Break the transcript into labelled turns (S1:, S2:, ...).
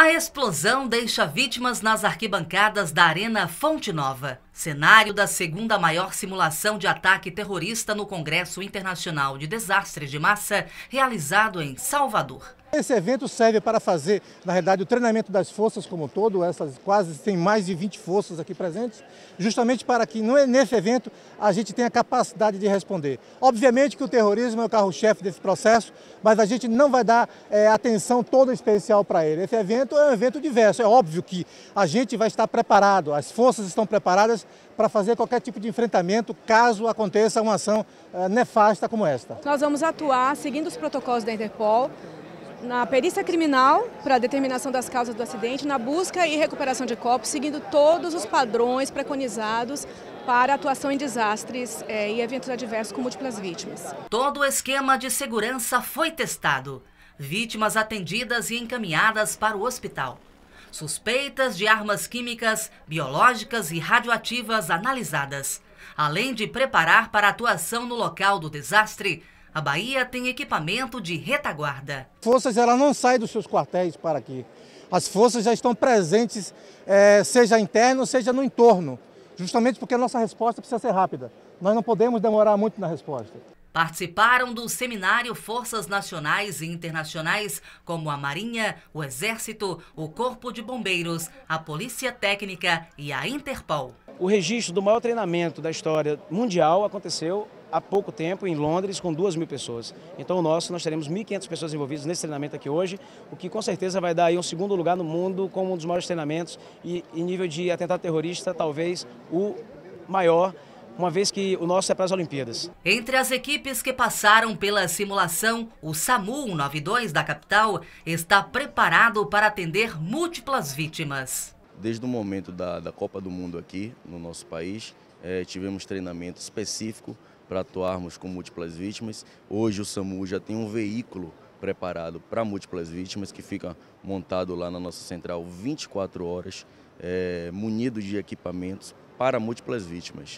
S1: A explosão deixa vítimas nas arquibancadas da Arena Fonte Nova. Cenário da segunda maior simulação de ataque terrorista no Congresso Internacional de Desastres de Massa, realizado em Salvador.
S2: Esse evento serve para fazer, na realidade, o treinamento das forças como um todo, essas quase tem mais de 20 forças aqui presentes, justamente para que nesse evento a gente tenha capacidade de responder. Obviamente que o terrorismo é o carro-chefe desse processo, mas a gente não vai dar é, atenção toda especial para ele. Esse evento é um evento diverso, é óbvio que a gente vai estar preparado, as forças estão preparadas para fazer qualquer tipo de enfrentamento caso aconteça uma ação eh, nefasta como esta.
S3: Nós vamos atuar seguindo os protocolos da Interpol na perícia criminal para determinação das causas do acidente, na busca e recuperação de corpos, seguindo todos os padrões preconizados para atuação em desastres é, e eventos adversos com múltiplas vítimas.
S1: Todo o esquema de segurança foi testado. Vítimas atendidas e encaminhadas para o hospital suspeitas de armas químicas, biológicas e radioativas analisadas. Além de preparar para atuação no local do desastre, a Bahia tem equipamento de retaguarda.
S2: Forças ela não sai dos seus quartéis para aqui. As forças já estão presentes, é, seja interno, seja no entorno, justamente porque a nossa resposta precisa ser rápida. Nós não podemos demorar muito na resposta
S1: participaram do seminário forças nacionais e internacionais, como a Marinha, o Exército, o Corpo de Bombeiros, a Polícia Técnica e a Interpol.
S4: O registro do maior treinamento da história mundial aconteceu há pouco tempo em Londres com 2 mil pessoas. Então o nosso, nós teremos 1.500 pessoas envolvidas nesse treinamento aqui hoje, o que com certeza vai dar aí um segundo lugar no mundo como um dos maiores treinamentos e em nível de atentado terrorista, talvez o maior uma vez que o nosso é para as Olimpíadas.
S1: Entre as equipes que passaram pela simulação, o SAMU 192 da capital está preparado para atender múltiplas vítimas.
S5: Desde o momento da, da Copa do Mundo aqui no nosso país, é, tivemos treinamento específico para atuarmos com múltiplas vítimas. Hoje o SAMU já tem um veículo preparado para múltiplas vítimas que fica montado lá na nossa central 24 horas, é, munido de equipamentos para múltiplas vítimas.